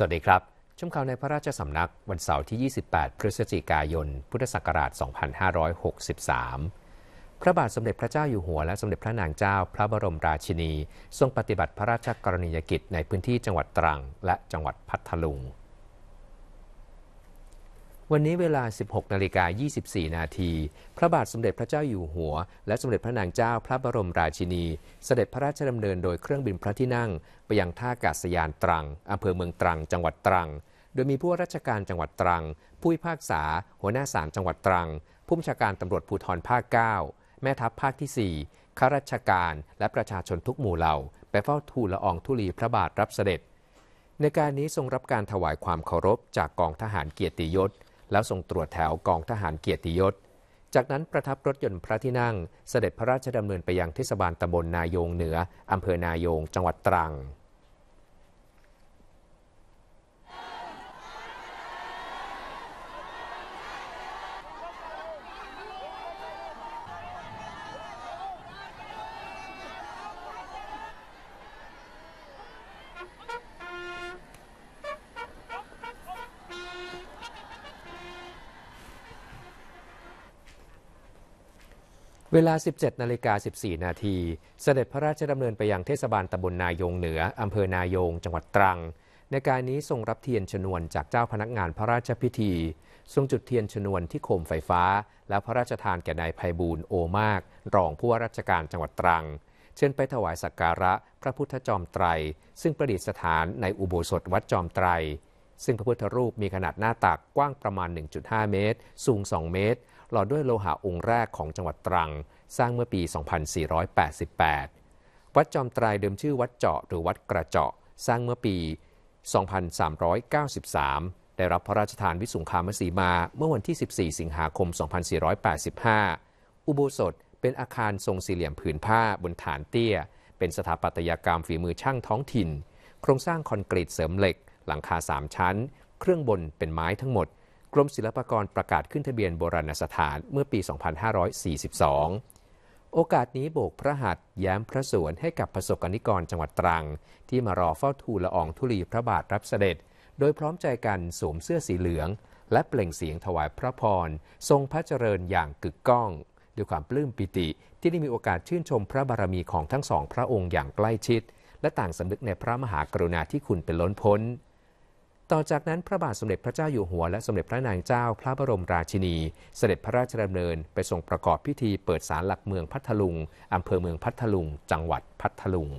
สวัสดีครับ ชมข่าวในพระราชสำนักวันเสาร์ที่ 28 พฤศจิกายน พุทธศักราช2563 พระบาทสมเด็จพระเจ้าอยู่หัวและสมเด็จพระนางเจ้า พระบรมราชินี ทรงปฏิบัติพระราชกรณียกิจในพื้นที่จังหวัดตรัง และจังหวัดพัทลุงวันนี้เวลา 16นาฬิกา24นาที พระบาทสมเด็จพระเจ้าอยู่หัวและสมเด็จพระนางเจ้า พระบรมราชินี เสด็จพระราชดำเนินโดยเครื่องบินพระที่นั่ง ไปยังท่าอากาศยานตรัง อำเภอเมืองตรัง จังหวัดตรัง โดยมีผู้ราชการจังหวัดตรัง ผู้พิพากษา หัวหน้าศาลจังหวัดตรัง ผู้บัญชาการตำรวจภูธรภาค9แม่ทัพภาคที่ 4ข้าราชการ และประชาชนทุกหมู่เหล่า ไปเฝ้าทูลละอองธุลีพระบาทรับเสด็จ ในการนี้ทรงรับการถวายความเคารพ จากกองทหารเกียรติยศแล้วส่งตรวจแถวกองทหารเกียรติยศ จากนั้นประทับรถยนต์พระที่นั่งเสด็จพระราชดำเนินไปยังเทศบาลตำบลนายงเหนืออำเภอนายงจังหวัดตรังเวลา 17 นาฬิกา 14 นาที เสด็จพระราชดำเนินไปยังเทศบาลตำบลนายงเหนืออำเภอนายง จังหวัดตรัง ในการนี้ทรงรับเทียนชนวนจากเจ้าพนักงานพระราชพิธี ทรงจุดเทียนชนวนที่โคมไฟฟ้า และพระราชทานแก่นายไพบูลโอมาก รองผู้ว่าราชการจังหวัดตรัง เชิญไปถวายสักการะพระพุทธจอมไตร ซึ่งประดิษฐานในอุโบสถวัดจอมไตรซึ่งพระพุทธรูปมีขนาดหน้าตากกว้างประมาณ 1.5 เมตร สูง 2 เมตร หล่อด้วยโลหะองค์แรกของจังหวัดตรัง สร้างเมื่อปี 2488 วัดจอมตรายเดิมชื่อวัดเจาะหรือวัดกระเจาะ สร้างเมื่อปี 2393 ได้รับพระราชทานวิสุงคามสีมาเมื่อวันที่ 14 สิงหาคม 2485 อุโบสถเป็นอาคารทรงสี่เหลี่ยมผืนผ้าบนฐานเตี้ย เป็นสถาปัตยกรรมฝีมือช่างท้องถิ่น โครงสร้างคอนกรีตเสริมเหล็กหลังคา3 ชั้น เครื่องบนเป็นไม้ทั้งหมด กรมศิลปากรประกาศขึ้นทะเบียนโบราณสถานเมื่อปี 2542 โอกาสนี้โบกพระหัตถ์แย้มพระสวนให้กับประสบกนิกรจังหวัดตรัง ที่มารอเฝ้าทูลละอองธุลีพระบาทรับเสด็จ โดยพร้อมใจกันสวมเสื้อสีเหลือง และเปล่งเสียงถวายพระพร ทรงพระเจริญอย่างกึกก้องด้วยความปลื้มปิติที่ได้มีโอกาสชื่นชมพระบารมีของทั้งสองพระองค์อย่างใกล้ชิด และต่างสำนึกในพระมหากรุณาธิคุณเป็นล้นพ้นต่อจากนั้น พระบาทสมเด็จพระเจ้าอยู่หัวและสมเด็จพระนางเจ้าพระบรมราชินี เสด็จพระราชดำเนินไปทรงประกอบพิธีเปิดศาลหลักเมืองพัทลุง อำเภอเมืองพัทลุง จังหวัดพัทลุง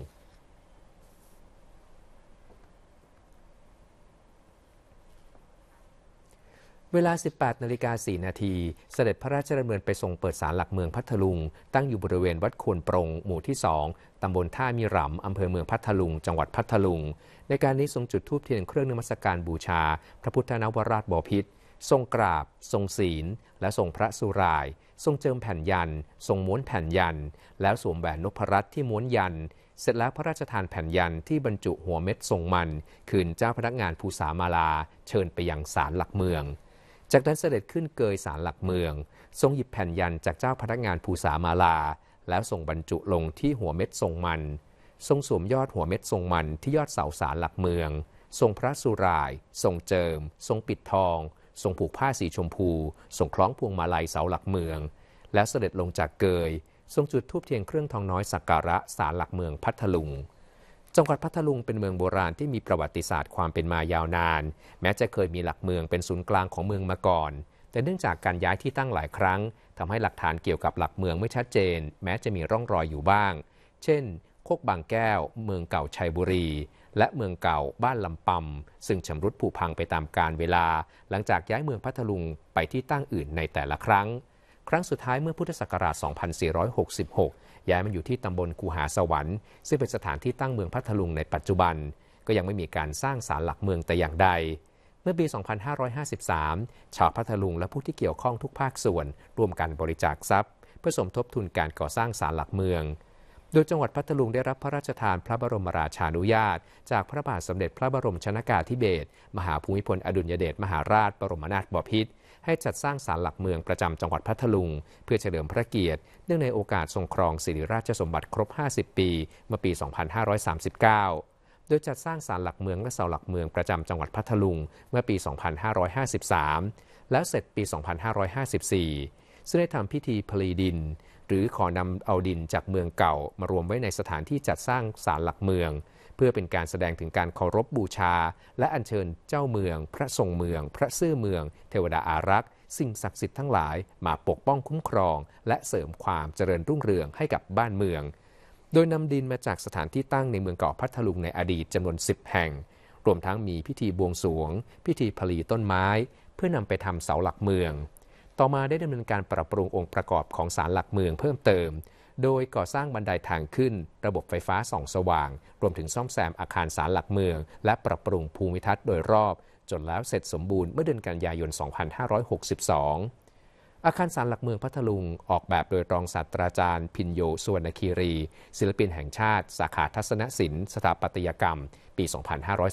เวลา 18นาฬิกา4นาที เสด็จพระราชดำเนินไปทรงเปิดศาลหลักเมืองพัทลุง ตั้งอยู่บริเวณวัดควนปรง หมู่ที่ 2 ตำบลท่ามีรำอำเภอเมืองพัทลุง จังหวัดพัทลุง ในการนี้ทรงจุดธูปเทียนเครื่องนมัสการบูชา พระพุทธนวราชบพิษ ทรงกราบ ทรงศีล และทรงพระสุราย ทรงเจิมแผ่นยัน ทรงม้วนแผ่นยัน แล้วสวมแหวนนพรัตน์ที่ม้วนยัน เสร็จแล้วพระราชทานแผ่นยันที่บรรจุหัวเม็ดทรงมันคืนเจ้าพนักงานภูสามาลา เชิญไปยังศาลหลักเมืองจากนั้นเสด็จขึ้นเกยสารหลักเมือง ทรงหยิบแผ่นยันจากเจ้าพนักงานภูษามาลา แล้วส่งบรรจุลงที่หัวเม็ดทรงมัน ทรงสวมยอดหัวเม็ดทรงมันที่ยอดเสาสารหลักเมือง ทรงพระสุรายทรงเจิม ทรงปิดทอง ทรงผูกผ้าสีชมพูทรงคล้องพวงมาลัยเสาหลักเมือง แล้วเสด็จลงจากเกยทรงจุดธูปเทียนเครื่องทองน้อยสักการะสารหลักเมืองพัทลุงจังหวัดพัทลุงเป็นเมืองโบราณที่มีประวัติศาสตร์ความเป็นมายาวนาน แม้จะเคยมีหลักเมืองเป็นศูนย์กลางของเมืองมาก่อน แต่เนื่องจากการย้ายที่ตั้งหลายครั้ง ทำให้หลักฐานเกี่ยวกับหลักเมืองไม่ชัดเจน แม้จะมีร่องรอยอยู่บ้าง เช่นโคกบางแก้ว เมืองเก่าชัยบุรี และเมืองเก่าบ้านลำปำซึ่งชำรุดผุพังไปตามกาลเวลา หลังจากย้ายเมืองพัทลุงไปที่ตั้งอื่นในแต่ละครั้ง ครั้งสุดท้ายเมื่อพุทธศักราช 2466ย้ายมาอยู่ที่ตำบลกูหาสวรรค์ซึ่งเป็นสถานที่ตั้งเมืองพัทลุงในปัจจุบัน ก็ยังไม่มีการสร้างศาลหลักเมืองแต่อย่างใด เมื่อปี 2553 ชาวพัทลุงและผู้ที่เกี่ยวข้องทุกภาคส่วนร่วมกันบริจาคทรัพย์ เพื่อสมทบทุนการก่อสร้างศาลหลักเมืองโดยจังหวัดพัทลุงได้รับพระราชทานพระบรมราชานุญาต จากพระบาทสมเด็จพระบรมชนากาธิเบศรมหาภูมิพลอดุลยเดชมหาราชบรมนาถบพิตรให้จัดสร้างศาลหลักเมืองประจำจังหวัดพัทลุง เพื่อเฉลิมพระเกียรติเนื่องในโอกาสทรงครองสิริราชสมบัติครบ 50 ปี เมื่อปี 2539 โดยจัดสร้างศาลหลักเมืองและเสาหลักเมืองประจำจังหวัดพัทลุงเมื่อปี 2553 แล้วเสร็จปี 2554 ซึ่งได้ทำพิธีพลีดินหรือขอนำเอาดินจากเมืองเก่ามารวมไว้ในสถานที่จัดสร้างศาลหลักเมือง เพื่อเป็นการแสดงถึงการเคารพบบูชา และอัญเชิญเจ้าเมือง พระทรงเมือง พระซื่อเมือง เทวดาอารักษ์สิ่งศักดิ์สิทธิ์ทั้งหลายมาปกป้องคุ้มครอง และเสริมความเจริญรุ่งเรืองให้กับบ้านเมือง โดยนำดินมาจากสถานที่ตั้งในเมืองเก่าพัทลุงในอดีตจำนวน10แห่ง รวมทั้งมีพิธีบวงสรวงพิธีผลีต้นไม้ เพื่อนำไปทำเสาหลักเมืองต่อมาได้ดำเนินการปรับปรุงองค์ประกอบของศาลหลักเมืองเพิ่มเติม โดยก่อสร้างบันไดาทางขึ้น ระบบไฟฟ้าส่อง สว่าง รวมถึงซ่อมแซมอาคารศาลหลักเมือง และปรับปรุงภูมิทัศน์โดยรอบจนแล้วเสร็จสมบูรณ์ เมื่อเดือนกันยายน 2562 อาคารศาลหลักเมืองพัทลุงออกแบบโดยรองศาสตราจารย์ พินโยสุวรรณคีรี ศิลปินแห่งชาติ สาขาทัศนศิลป์สถาปัตยกรรม ปี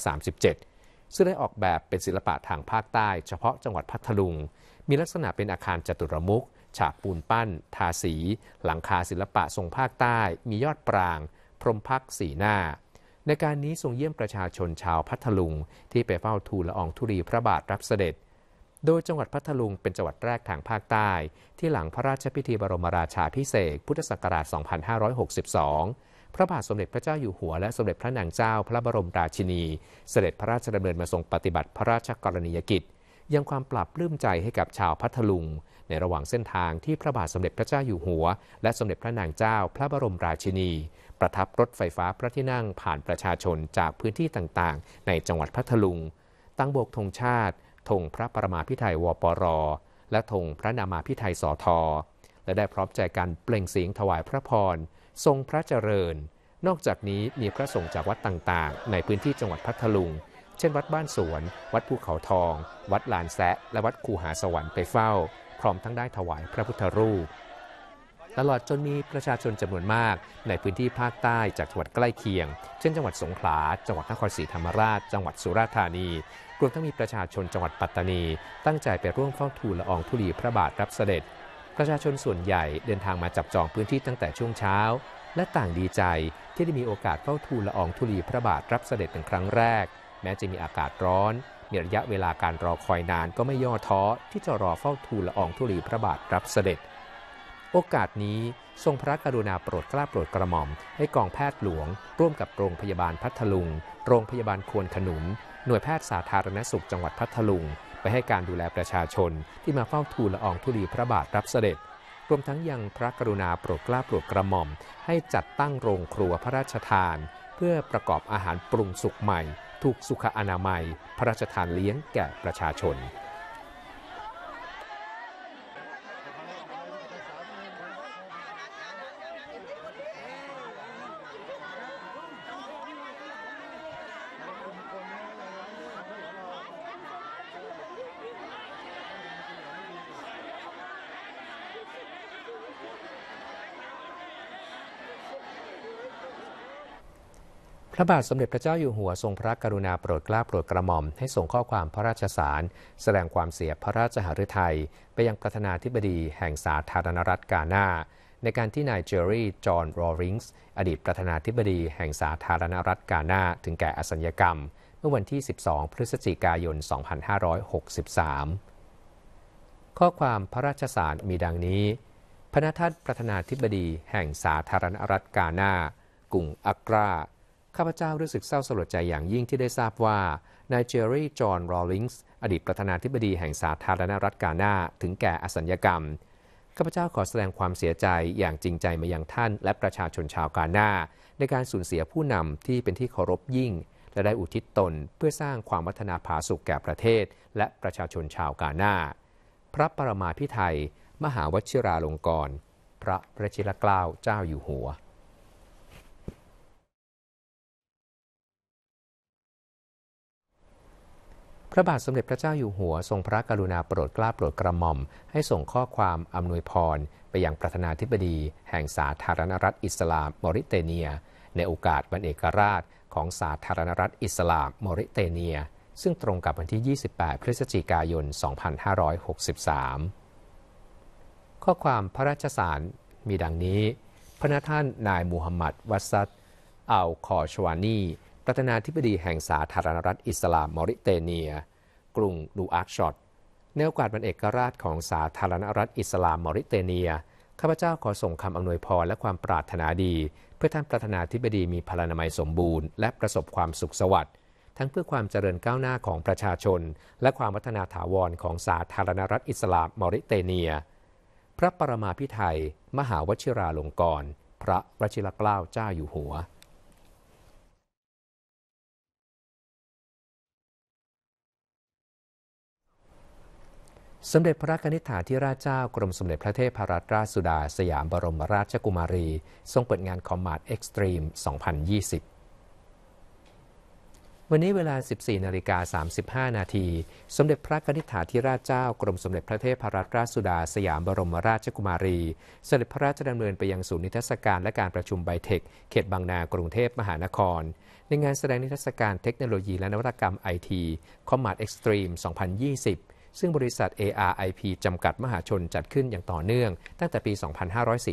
2537 ซึ่งได้ออกแบบเป็นศิลปะทางภาคใต้เฉพาะจังหวัดพัทลุงมีลักษณะเป็นอาคารจตุรมุขฉาบปูนปั้น ทาสี หลังคาศิลปะทรงภาคใต้ มียอดปราง พรมพักสีหน้า ในการนี้ทรงเยี่ยมประชาชนชาวพัทลุง ที่ไปเฝ้าทูลละอองธุรีพระบาทรับเสด็จ โดยจังหวัดพัทลุงเป็นจังหวัดแรกทางภาคใต้ ที่หลังพระราชพิธีบรมราชาพิเศษพุทธศักราช 2562 พระบาทสมเด็จพระเจ้าอยู่หัว และสมเด็จพระนางเจ้า พระบรมราชินี เสด็จพระราชดำเนินมาทรงปฏิบัติพระราชกรณียกิจยังความปรับปลื้มใจให้กับชาวพัทลุงในระหว่างเส้นทางที่พระบาทสมเด็จพระเจ้าอยู่หัว และสมเด็จพระนางเจ้าพระบรมราชินี ประทับรถไฟฟ้าพระที่นั่งผ่านประชาชนจากพื้นที่ต่างๆ ในจังหวัดพัทลุง ตั้งโบกธงชาติธงพระประมาพิไทยวปรและธงพระนามาพิไทยสอทอและได้พร้อมใจกันเปล่งเสียงถวายพระพรทรงพระเจริญ นอกจากนี้มีพระสงฆ์จากวัดต่างๆ ในพื้นที่จังหวัดพัทลุงเช่นวัดบ้านสวน วัดภูเขาทอง วัดลานแซะ และวัดคูหาสวรรค์ไปเฝ้า พร้อมทั้งได้ถวายพระพุทธรูป ตลอดจนมีประชาชนจำนวนมาก ในพื้นที่ภาคใต้จากจังหวัดใกล้เคียง เช่นจังหวัดสงขลา จังหวัดนครศรีธรรมราช จังหวัดสุราษฎร์ธานี รวมทั้งมีประชาชนจังหวัดปัตตานี ตั้งใจไปร่วมเฝ้าทูลละอองธุลีพระบาทรับเสด็จ ประชาชนส่วนใหญ่เดินทางมาจับจองพื้นที่ตั้งแต่ช่วงเช้า และต่างดีใจที่ได้มีโอกาสเฝ้าทูลละอองธุลีพระบาทรับเสด็จเป็นครั้งแรกแม้จะมีอากาศร้อนมีระยะเวลาการรอคอยนานก็ไม่ย่อท้อที่จะรอเฝ้าทูลละอองธุลีพระบาทรับเสด็จ โอกาสนี้ทรงพระกรุณาโปรดกล้าโปรดกระหม่อม ให้กองแพทย์หลวง ร่วมกับโรงพยาบาลพัทลุง โรงพยาบาลควนขนุนหน่วยแพทย์สาธารณสุขจังหวัดพัทลุง ไปให้การดูแลประชาชน ที่มาเฝ้าทูลละอองธุลีพระบาทรับเสด็จ รวมทั้งยังพระกรุณาโปรดกล้าโปรดกระหม่อม ให้จัดตั้งโรงครัวพระราชทาน เพื่อประกอบอาหารปรุงสุกใหม่ถูกสุขอนามัย พระราชทานเลี้ยงแก่ประชาชนพระบาทสมเด็จพระเจ้าอยู่หัวทรงพระกรุณาโปรดเกล้าโปรดกระหม่อม ให้ส่งข้อความพระราชสาร แสดงความเสียพระราชหฤทัย ไปยังประธานาธิบดีแห่งสาธารณรัฐกาหน้า ในการที่นายเจอรี่ จอห์นรอริงส์ อดีตประธานาธิบดีแห่งสาธารณรัฐกาหน้าถึงแก่อสัญกรรม เมื่อวันที่ 12พฤศจิกายน2563ข้อความพระราชสารมีดังนี้พระนาท่านประธานาธิบดีแห่งสาธารณรัฐกาหน้ากรุงอักราข้าพเจ้ารู้สึกเศร้าสลดใจอย่างยิ่งที่ได้ทราบว่านายเจอรี่จอห์นรอลลิงส์ อดีตประธานาธิบดีแห่งสาธารณรัฐกาหน้าถึงแก่อสัญญกรรม ข้าพเจ้าขอแสดงความเสียใจอย่างจริงใจมายังท่านและประชาชนชาวกาหน้า ในการสูญเสียผู้นำที่เป็นที่เคารพยิ่ง และได้อุทิศตนเพื่อสร้างความวัฒนาผาสุขแก่ประเทศและประชาชนชาวกาหน้าพระปรมาพิไทยมหาวชิราลงกรณ์พระประชิรเกล้าเจ้าอยู่หัวพระบาทสมเด็จพระเจ้าอยู่หัวทรงพระกรุณาโปรดเกล้าโปรดกระหม่อม ให้ส่งข้อความอำนวยพรไปยังประธานาธิบดีแห่งสาธารณรัฐอิสลามมอริเตเนีย ในโอกาสวันเอกราชของสาธารณรัฐอิสลามมอริเตเนีย ซึ่งตรงกับวันที่ 28 พฤศจิกายน 2563 ข้อความพระราชสารมีดังนี้ พระนท่านนายมูฮัมหมัดวัสซัดอัลคอชวานีประธานาธิบดีแห่งสาธารณรัฐอิสลามมอริเตเนียกรุงดูอาร์ชอตเนโอกาเป็นเอกราชของสาธารณรัฐอิสลามมอริเตเนียข้าพเจ้าขอส่งคำอำนวยพรและความปรารถนาดี เพื่อท่านประธานาธิบดีมีพลานามัยสมบูรณ์และประสบความสุขสวัสดิ์ทั้งเพื่อความเจริญก้าวหน้าของประชาชนและความวัฒนาถาวรของสาธารณรัฐอิสลามมอริเตเนีย พระปรมาพิไทยมหาวชิราลงกรณ์พระวชิรเกล้าเจ้าอยู่หัวสมเด็จพระนิธิฐาธิราชเจ้ากรมสมเด็จพระเทพรัตนราชสุดา สยามบรมราชกุมารี ทรงเปิดงานคอมมาดเอ็กซ์ตรีม2020 วันนี้เวลา 14นาฬิกา35นาทีสมเด็จพระนิธิฐาธิราชเจ้ากรมสมเด็จพระเทพรัตนราชสุดา สยามบรมราชกุมารี เสด็จพระราชดำเนินไปยังศูนย์นิทรรศการและการประชุมไบเทค เขตบางนากรุงเทพมหานคร ในงานแสดงนิทรรศการเทคโนโลยีและนวัตกรรมไอทีคอมมาดเอ็กซ์ตรีม2020ซึ่งบริษัท ARIP จำกัดมหาชนจัดขึ้นอย่างต่อเนื่อง ตั้งแต่ปี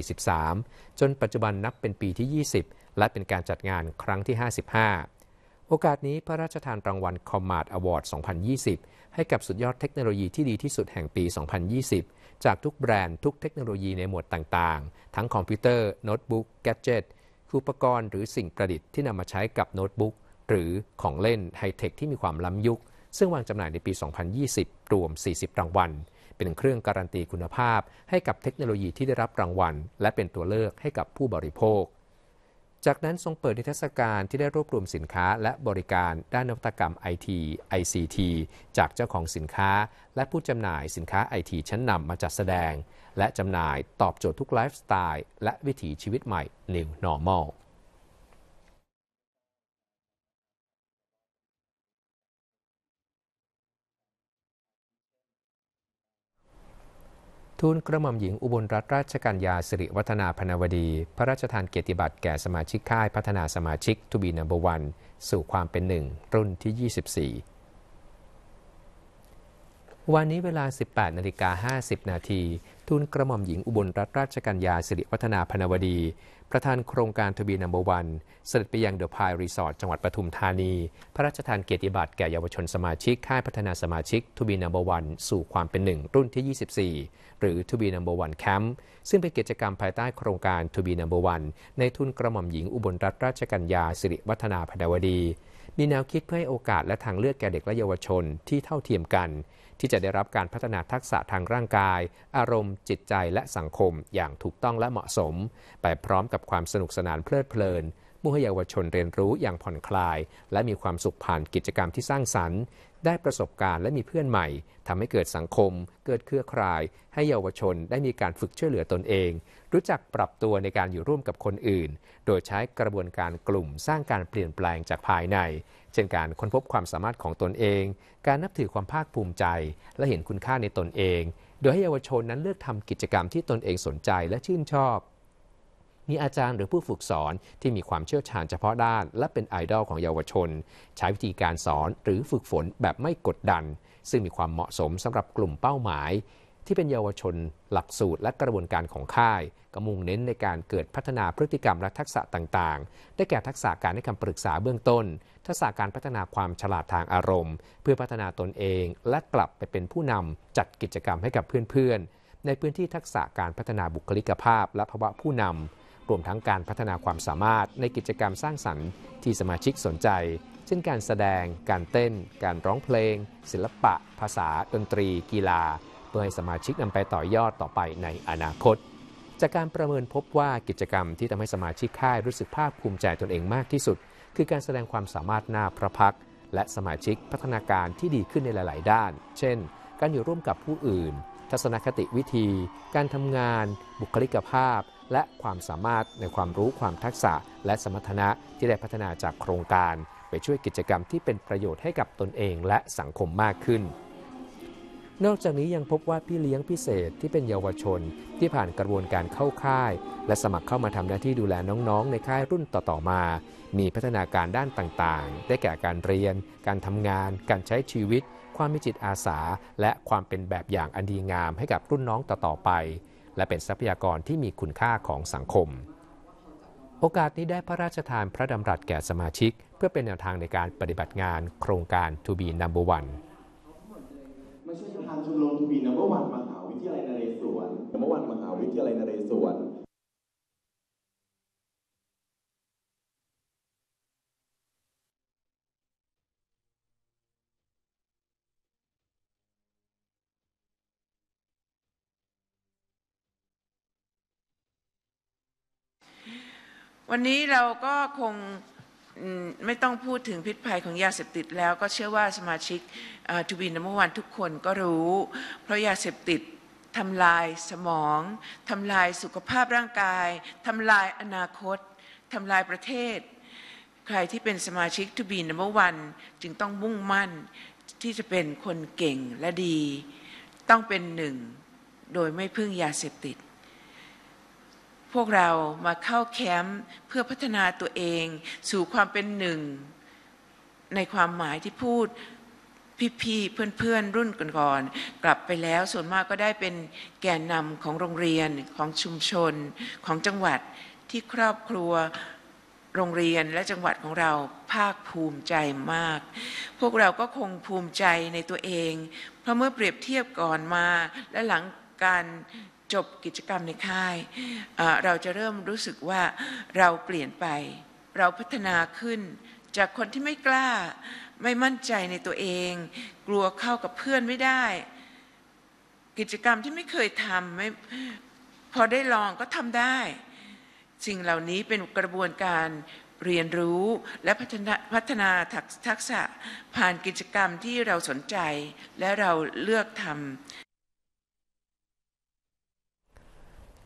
2543 จนปัจจุบันนับเป็นปีที่ 20 และเป็นการจัดงานครั้งที่ 55 โอกาสนี้พระราชทานรางวัลคอมมาดอวอร์ด2020 ให้กับสุดยอดเทคโนโลยีที่ดีที่สุดแห่งปี 2020 จากทุกแบรนด์ ทุกเทคโนโลยีในหมวดต่าง ๆ ทั้งคอมพิวเตอร์โน้ตบุ๊กแกจเจตอุปกรณ์หรือสิ่งประดิษฐ์ที่นำมาใช้กับโน้ตบุ๊กหรือของเล่นไฮเทคที่มีความล้ำยุคซึ่งวางจำหน่ายในปี 2020 รวม 40 รางวัล เป็นเครื่องการันตีคุณภาพ ให้กับเทคโนโลยีที่ได้รับรางวัล และเป็นตัวเลือกให้กับผู้บริโภค จากนั้นทรงเปิดนิทรรศการที่ได้รวบรวมสินค้า และบริการด้านนวัตกรรมไออซีทีจากเจ้าของสินค้าและผู้จำหน่ายสินค้าไอทีชั้นนำมาจัดแสดง และจำหน่ายตอบโจทย์ทุกไลฟ์สไตล์และวิถีชีวิตใหม่ New Normal ทูลกระหม่อมหญิงอุบลรัตนราชกัญญาสิริวัฒนาพนาวดี พระราชทานเกียรติบัตรแก่สมาชิกค่าย พัฒนาสมาชิกทูบีนัมเบอร์วันสู่ความเป็นหนึ่ง รุ่นที่ 24 วันนี้เวลา 18นาฬิกา50นาทีทูลกระหม่อมหญิงอุบลรัตนราชกัญญาสิริวัฒนาพนวดี ประธานโครงการทบีนัมเบอร์วันเสด็จไปยังเดอะพายรีสอร์ทจังหวัดปทุมธานี พระราชทานเกียรติบัตรแก่เยาวชนสมาชิกค่ายพัฒนาสมาชิกทบีนัมเบอร์วันสู่ความเป็นหนึ่ง รุ่นที่ 24 หรือทบีนัมเบอร์วันแคมป์ซึ่งเป็นกิจกรรมภายใต้โครงการทบีนัมเบอร์วันในทุนกระหม่อมหญิงอุบลรัตนราชกัญญาสิริวัฒนาพนวดีมีแนวคิดเพื่อให้โอกาสและทางเลือกแก่เด็กและเยาวชนที่เท่าเทียมกันที่จะได้รับการพัฒนาทักษะทางร่างกาย อารมณ์ จิตใจและสังคมอย่างถูกต้องและเหมาะสม ไปพร้อมกับความสนุกสนานเพลิดเพลินมุ่งให้เยาวชนเรียนรู้อย่างผ่อนคลาย และมีความสุขผ่านกิจกรรมที่สร้างสรรค์ ได้ประสบการณ์และมีเพื่อนใหม่ ทำให้เกิดสังคม เกิดเครือข่าย ให้เยาวชนได้มีการฝึกช่วยเหลือตนเอง รู้จักปรับตัวในการอยู่ร่วมกับคนอื่น โดยใช้กระบวนการกลุ่มสร้างการเปลี่ยนแปลงจากภายใน เช่นการค้นพบความสามารถของตนเอง การนับถือความภาคภูมิใจ และเห็นคุณค่าในตนเอง โดยให้เยาวชนนั้นเลือกทำกิจกรรมที่ตนเองสนใจ และชื่นชอบมีอาจารย์หรือผู้ฝึกสอนที่มีความเชี่ยวชาญเฉพาะด้าน และเป็นไอดอลของเยาวชน ใช้วิธีการสอนหรือฝึกฝนแบบไม่กดดัน ซึ่งมีความเหมาะสมสำหรับกลุ่มเป้าหมาย ที่เป็นเยาวชนหลักสูตรและกระบวนการของค่ายก็มุ่งเน้นในการเกิดพัฒนาพฤติกรรมและทักษะต่างๆ ได้แก่ทักษะการให้คำปรึกษาเบื้องต้น ทักษะการพัฒนาความฉลาดทางอารมณ์ เพื่อพัฒนาตนเอง และกลับไปเป็นผู้นำจัดกิจกรรมให้กับเพื่อนๆ ในพื้นที่ทักษะการพัฒนาบุคลิกภาพ และภาวะผู้นำรวมทั้งการพัฒนาความสามารถในกิจกรรมสร้างสรรค์ที่สมาชิกสนใจ เช่นการแสดง การเต้น การร้องเพลง ศิลปะ ภาษาดนตรี กีฬา เพื่อให้สมาชิกนำไปต่อยอดต่อไปในอนาคต จากการประเมินพบว่ากิจกรรมที่ทำให้สมาชิกค่ายรู้สึกภาคภูมิใจตนเองมากที่สุด คือการแสดงความสามารถหน้าพระพักและสมาชิกพัฒนาการที่ดีขึ้นในหลาย ๆ ด้าน เช่น การอยู่ร่วมกับผู้อื่น ทัศนคติวิธี การทำงาน บุคลิกภาพและความสามารถในความรู้ความทักษะและสมรรถนะที่ได้พัฒนาจากโครงการ ไปช่วยกิจกรรมที่เป็นประโยชน์ให้กับตนเองและสังคมมากขึ้น นอกจากนี้ยังพบว่าพี่เลี้ยงพิเศษที่เป็นเยาวชน ที่ผ่านกระบวนการเข้าค่าย และสมัครเข้ามาทำหน้าที่ดูแลน้องๆในค่ายรุ่นต่อๆมา มีพัฒนาการด้านต่างๆ ได้แก่การเรียน การทำงาน การใช้ชีวิต ความมีจิตอาสา และความเป็นแบบอย่างอันดีงามให้กับรุ่นน้องต่อๆไปและเป็นทรัพยากรที่มีคุณค่าของสังคม โอกาสนี้ได้พระราชทานพระดำรัสแก่สมาชิก เพื่อเป็นแนวทางในการปฏิบัติงานโครงการ To be Number One วันนี้เราก็คงไม่ต้องพูดถึงพิษภัยของยาเสพติดแล้ว ก็เชื่อว่าสมาชิกทูบีนเมื่อวันทุกคนก็รู้ เพราะยาเสพติดทำลายสมองทำลายสุขภาพร่างกายทำลายอนาคตทำลายประเทศ ใครที่เป็นสมาชิกทูบีนเมื่อวันจึงต้องมุ่งมั่นที่จะเป็นคนเก่งและดีต้องเป็นหนึ่งโดยไม่พึ่งยาเสพติดพวกเรามาเข้าแคมป์เพื่อพัฒนาตัวเองสู่ความเป็นหนึ่งในความหมายที่พูดพี่ๆเพื่อนๆรุ่นก่อนๆกลับไปแล้วส่วนมากก็ได้เป็นแกนนำของโรงเรียนของชุมชนของจังหวัดที่ครอบครัวโรงเรียนและจังหวัดของเราภาคภูมิใจมาก พวกเราก็คงภูมิใจในตัวเอง เพราะเมื่อเปรียบเทียบก่อนมา และหลังการจบกิจกรรมในค่าย เราจะเริ่มรู้สึกว่าเราเปลี่ยนไป เราพัฒนาขึ้น จากคนที่ไม่กล้า ไม่มั่นใจในตัวเอง กลัวเข้ากับเพื่อนไม่ได้ กิจกรรมที่ไม่เคยทำไม่พอได้ลองก็ทำได้ สิ่งเหล่านี้เป็นกระบวนการเรียนรู้และพัฒนาพฒนาทักษะผ่านกิจกรรมที่เราสนใจและเราเลือกทำ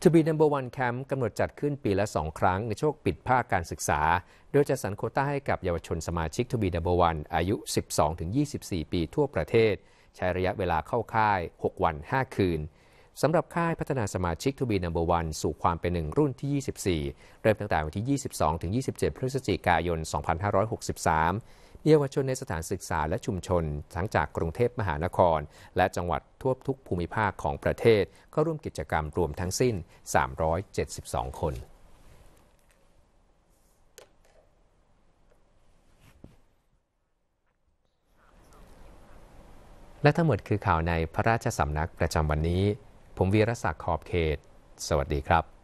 To be number one camp กำหนดจัดขึ้นปีละ 2 ครั้งในช่วงปิดภาคการศึกษา โดยจะสรรโคต้าให้กับเยาวชนสมาชิก To be number one อายุ 12-24 ปีทั่วประเทศ ใช้ระยะเวลาเข้าค่าย 6 วัน 5 คืน สำหรับค่ายพัฒนาสมาชิก To be number one สู่ความเป็นหนึ่งรุ่นที่ 24 เริ่มตั้งแต่วันที่ 22-27 พฤศจิกายน 2563เยาวชนในสถานศึกษาและชุมชน ทั้งจากกรุงเทพมหานคร และจังหวัดทั่วทุกภูมิภาคของประเทศก็ร่วมกิจกรรมรวมทั้งสิ้น 372 คน และทั้งหมดคือข่าวในพระราชสำนักประจำวันนี้ ผมวีรศักดิ์ ขอบเขต สวัสดีครับ